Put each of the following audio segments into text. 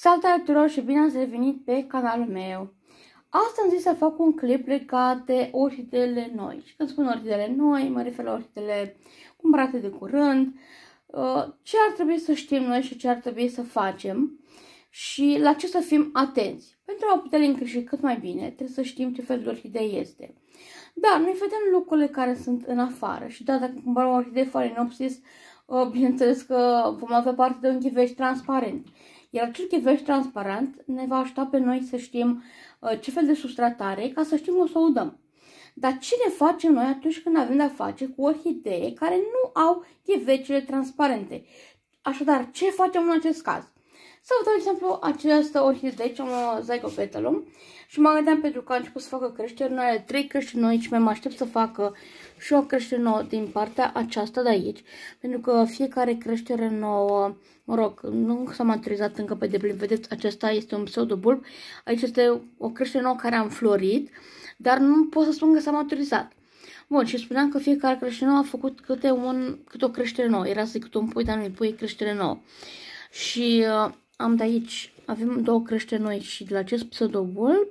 Salutare tuturor și bine ați revenit pe canalul meu! Astăzi am zis să fac un clip legat de orhidele noi. Și când spun orhidele noi, mă refer la orhidele cumpărate de curând, uh, ce ar trebui să știm noi și ce ar trebui să facem și la ce să fim atenți. Pentru a putea le încreși cât mai bine, trebuie să știm ce fel de orhidee este. Da, noi vedem lucrurile care sunt în afară și da, dacă cumpărăm orhidee farinopsis, uh, bineînțeles că vom avea parte de un ghiveș transparent. Iar acel chiveș transparent ne va ajuta pe noi să știm uh, ce fel de substrat are ca să știm o să o dăm. Dar ce ne facem noi atunci când avem de-a face cu orhidee care nu au chivecele transparente? Așadar, ce facem în acest caz? Să vă dau exemplu această orhidee, aici am zygopetalum și mă gândeam pentru că a început să facă creșteri noi, are trei creșteri noi și mă aștept să facă și o creștere nouă din partea aceasta de aici, pentru că fiecare creștere nouă, mă rog, nu s-a maturizat încă pe deplin, vedeți, acesta este un pseudobulb, aici este o creștere nouă care a înflorit, dar nu pot să spun că s-a maturizat. Bun, și spuneam că fiecare creștere nouă a făcut câte, un, câte o creștere nouă. Era să zic câte un pui, dar nu i pui creștere nouă. Și uh, am de aici, avem două crește noi și de la acest pseudobulb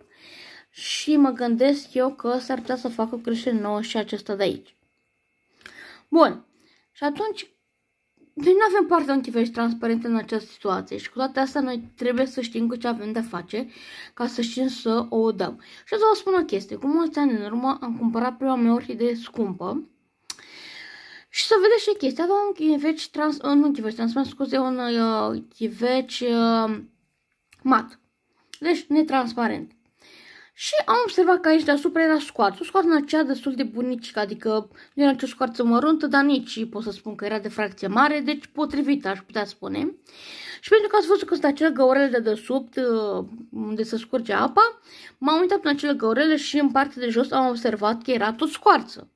și mă gândesc eu că s-ar putea să fac o crește nouă și acesta de aici. Bun, și atunci noi nu avem parte un tiveri transparent în această situație și cu toate astea noi trebuie să știm cu ce avem de face ca să știm să o dăm. Și să vă spun o chestie. Cu mulți ani în urmă am cumpărat prima mea orhidee scumpă și să vedeți și chestia, avea un chiveci trans, un, uh, un chiveci transparent, scuze, un uh, chiveci uh, mat. Deci netransparent. Și am observat că aici deasupra era scoarță, o scoarță în aceea destul de bunicică, adică nu era nicio scoarță măruntă, dar nici pot să spun că era de fracție mare, deci potrivit aș putea spune. Și pentru că ați văzut că sunt acele găurele de desubt uh, unde se scurge apa, m-am uitat în acele găurele și în partea de jos am observat că era tot scoarță.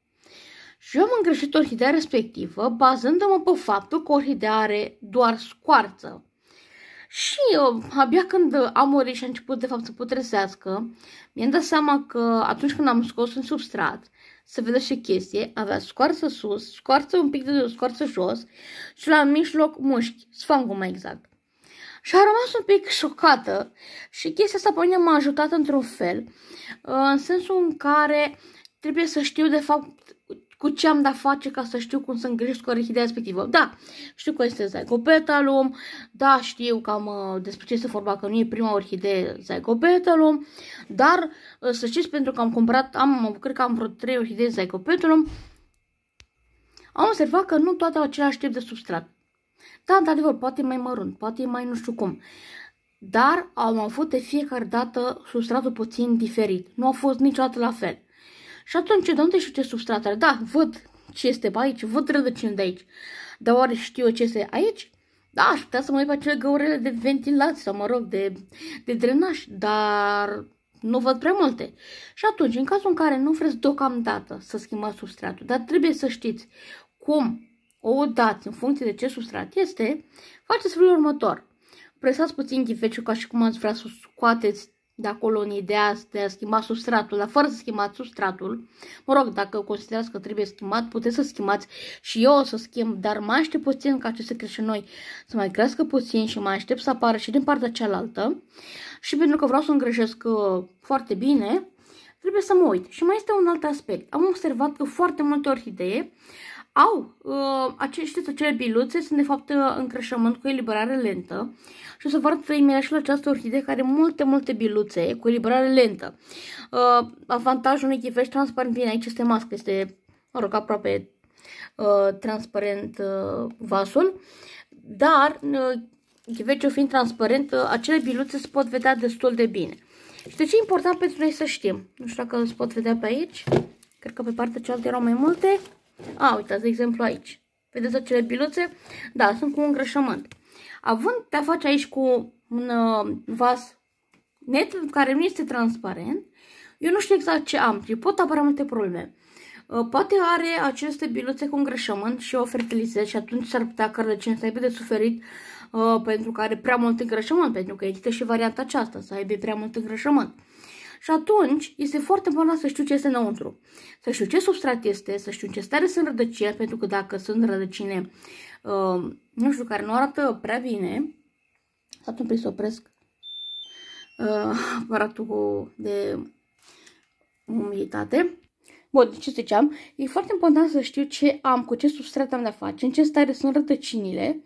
Și eu am îngreșit orhidea respectivă bazându-mă pe faptul că orhidea are doar scoarță. Și eu, uh, abia când am murit și a început de fapt să putrezească, mi-am dat seama că atunci când am scos în substrat, se vede și chestie, avea scoarță sus, scoarță un pic de jos, scoarță jos și la mijloc mușchi, sfangul mai exact. Și a rămas un pic șocată și chestia asta pe mine m-a ajutat într-un fel, uh, în sensul în care trebuie să știu de fapt cu ce am de-a face ca să știu cum să îngrijesc orehidea respectivă. Da, știu că este Zygopetalum, da, știu cam uh, despre ce este vorba, că nu e prima orhidee Zygopetalum, dar uh, să știți, pentru că am cumpărat, am, cred că am vreo 3 orhidee Zygopetalum, am observat că nu toate au același tip de substrat. Da, într-adevăr, poate e mai mărunt, poate e mai nu știu cum. Dar am avut de fiecare dată substratul puțin diferit. Nu a fost niciodată la fel. Și atunci, de unde știu ce substrat are? Da, văd ce este pe aici, văd rădăcini de aici. Dar oare știu ce este aici? Da, aș putea să mă uit pe acele găurele de ventilație sau, mă rog, de, de drenaj, dar nu văd prea multe. Și atunci, în cazul în care nu vreți deocamdată să schimbați substratul, dar trebuie să știți cum o dați în funcție de ce substrat este, faceți felul următor. Presați puțin ghiveciul ca și cum ați vrea să scoateți de colonii, de a, de a schimba substratul, dar fără să schimbați substratul, mă rog, dacă considerați că trebuie schimbat, puteți să schimbați și eu o să schimb, dar mai aștept puțin ca aceste noi să mai crească puțin și mai aștept să apară și din partea cealaltă și pentru că vreau să îngrijesc uh, foarte bine, trebuie să mă uit. Și mai este un alt aspect. Am observat că foarte multe orhidee au uh, acești acele biluțe, sunt de fapt uh, încrășământ cu eliberare lentă și o să vă arăt imediat și la această orhidee care are multe, multe biluțe cu eliberare lentă. Uh, avantajul unui chifeș transparent bine aici este mască, este, mă rog, aproape uh, transparent uh, vasul, dar uh, chifeșul fiind transparent, uh, acele biluțe se pot vedea destul de bine. Și de ce e important pentru noi să știm? Nu știu dacă se pot vedea pe aici, cred că pe partea cealaltă erau mai multe. A, uitați, de exemplu aici. Vedeți acele biluțe? Da, sunt cu un grășământ. Având te a face aici cu un uh, vas net, care nu este transparent, eu nu știu exact ce am. Eu pot apărea multe probleme. Uh, poate are aceste biluțe cu îngrășământ și o fertilizez și atunci s-ar putea cărăcini să aibă de suferit uh, pentru că are prea mult îngrășământ, pentru că există și varianta aceasta, să aibă prea mult îngrășământ. Uh, și atunci este foarte important să știu ce este înăuntru. Să știu ce substrat este, să știu în ce stare sunt rădăcini, pentru că dacă sunt rădăcine, uh, nu știu, care nu arată prea bine, atunci trebuie să opresc uh, aparatul de umiditate. Bun, de ce ziceam? E foarte important să știu ce am, cu ce substrat am de-a face, în ce stare sunt rădăcinile,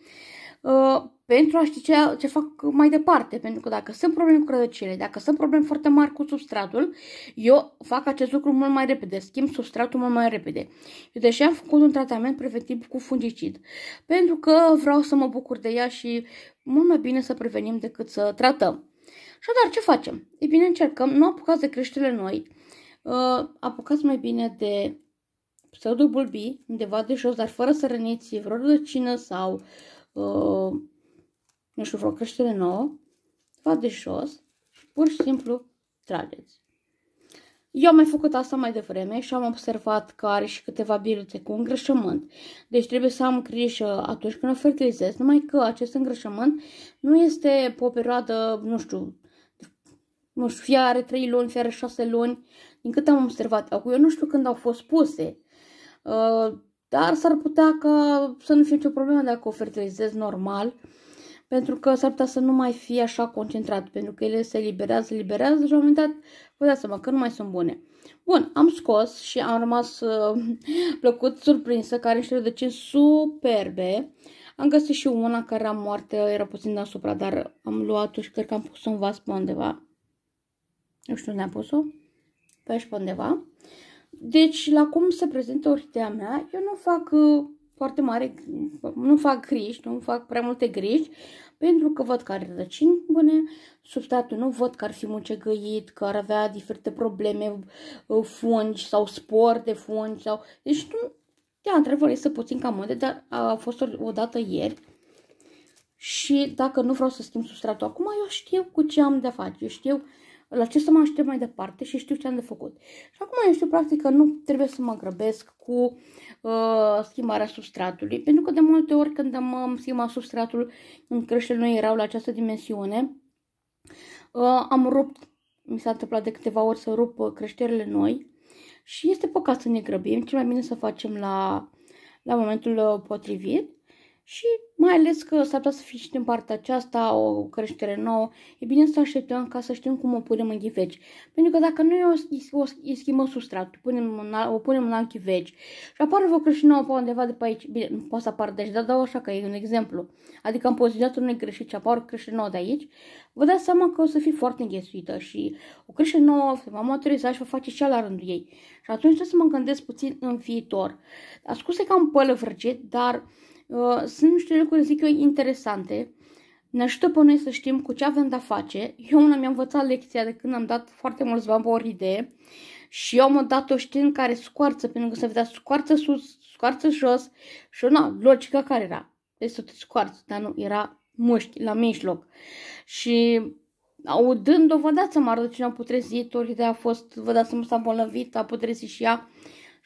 uh, pentru a ști ce, ce fac mai departe. Pentru că dacă sunt probleme cu rădăcile, dacă sunt probleme foarte mari cu substratul, eu fac acest lucru mult mai repede, schimb substratul mult mai repede. Eu deși am făcut un tratament preventiv cu fungicid, pentru că vreau să mă bucur de ea și mult mai bine să prevenim decât să tratăm. Și dar ce facem? E bine, încercăm, nu apucați de creșterile noi, uh, apucați mai bine de pseudobulbii, undeva de jos, dar fără să răniți vreo rădăcină sau uh, nu știu, vreo creștere nouă, de jos și pur și simplu trageți. Eu am mai făcut asta mai devreme și am observat că are și câteva biruțe cu îngrășământ. Deci trebuie să am grijă atunci când o fertilizez, numai că acest îngrășământ nu este pe o perioadă, nu știu, nu știu, fie are 3 luni, fie are 6 luni, din câte am observat. Acum eu nu știu când au fost puse, uh, dar s-ar putea ca să nu fie nicio problemă dacă o fertilizez normal pentru că s-ar putea să nu mai fie așa concentrat, pentru că ele se liberează, liberează și la un moment dat vă dați seama că nu mai sunt bune. Bun, am scos și am rămas uh, plăcut surprinsă, care niște rădăcini superbe. Am găsit și una care era moartă, era puțin deasupra, dar am luat-o și cred că am pus-o în vas pe undeva. Nu știu unde am pus-o. Pe aici pe undeva. Deci, la cum se prezintă orhidea mea, eu nu fac uh, foarte mare, nu fac griji, nu fac prea multe griji, pentru că văd că are rădăcini bune, substratul nu văd că ar fi mucegăit, că ar avea diferite probleme, uh, fungi sau spor de fungi sau... Deci nu, de întrebări este puțin cam multe, dar a fost o dată ieri și dacă nu vreau să schimb substratul acum, eu știu cu ce am de face, eu știu la ce să mă aștept mai departe și știu ce am de făcut. Și acum eu știu practic că nu trebuie să mă grăbesc cu uh, schimbarea substratului, pentru că de multe ori când am um, schimbat substratul, în creștere noi erau la această dimensiune, uh, am rupt, mi s-a întâmplat de câteva ori să rup uh, creșterile noi și este păcat să ne grăbim, cel mai bine să facem la, la momentul uh, potrivit și mai ales că s-ar putea să fie și din partea aceasta o creștere nouă, e bine să așteptăm ca să știm cum o punem în ghiveci. Pentru că dacă noi o, o, o schimbăm substrat, punem în, o punem în alt ghiveci și apare o creștere nouă pe undeva de pe aici, bine, nu poate să apară de aici, dar dau așa că e un exemplu. Adică am poziționat unui greșit și apare o creștere nouă de aici, vă dați seama că o să fie foarte înghesuită și o creștere nouă se va maturiza și va face și la rândul ei. Și atunci trebuie să mă gândesc puțin în viitor. Ascuse că am pălăvrăgit, dar Uh, sunt niște lucruri, zic eu, interesante. Ne ajută pe noi să știm cu ce avem de-a face. Eu una mi-am învățat lecția de când am dat foarte mulți bani pe o idee și eu am dat o știință care scoarță, pentru că se vedea scoarță sus, scoarță jos și una, logica care era? Deci să te scoarță, dar nu, era mușchi la mijloc. Și audând-o, vă dați seama, rădăcina putrezit, ori ideea a fost, vă dați seama, s-a îmbolnăvit, a putrezit și ea.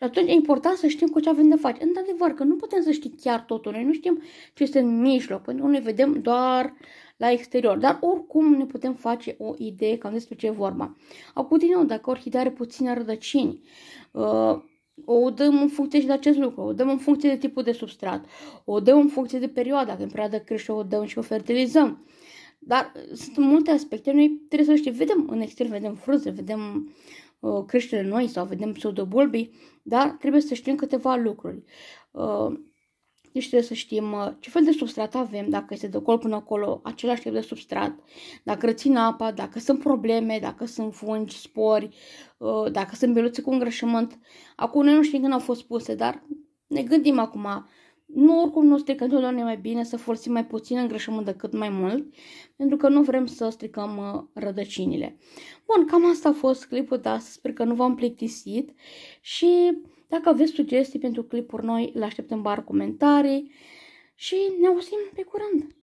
Și atunci e important să știm cu ce avem de face. Într-adevăr că nu putem să știm chiar totul, noi nu știm ce este în mijloc, pentru că noi vedem doar la exterior, dar oricum ne putem face o idee cam despre ce e vorba. Acum, din nou, dacă orhidea are puține rădăcini, uh, o dăm în funcție și de acest lucru, o dăm în funcție de tipul de substrat, o dăm în funcție de perioada, când perioada crește o dăm și o fertilizăm. Dar sunt multe aspecte, noi trebuie să știm, vedem în exterior, vedem frunze, vedem Uh, creștere noi sau vedem pseudobulbii, dar trebuie să știm câteva lucruri. Uh, deci trebuie să știm uh, ce fel de substrat avem, dacă este de acolo până acolo același tip de substrat, dacă rețin apa, dacă sunt probleme, dacă sunt fungi, spori, dacă sunt beluțe cu îngrășământ. Acum noi nu știm când au fost puse, dar ne gândim acum nu, oricum nu strică întotdeauna mai bine să folosim mai puțin îngrășământ decât mai mult, pentru că nu vrem să stricăm uh, rădăcinile. Bun, cam asta a fost clipul de astăzi, sper că nu v-am plictisit și dacă aveți sugestii pentru clipuri noi, le așteptăm bar comentarii și ne auzim pe curând!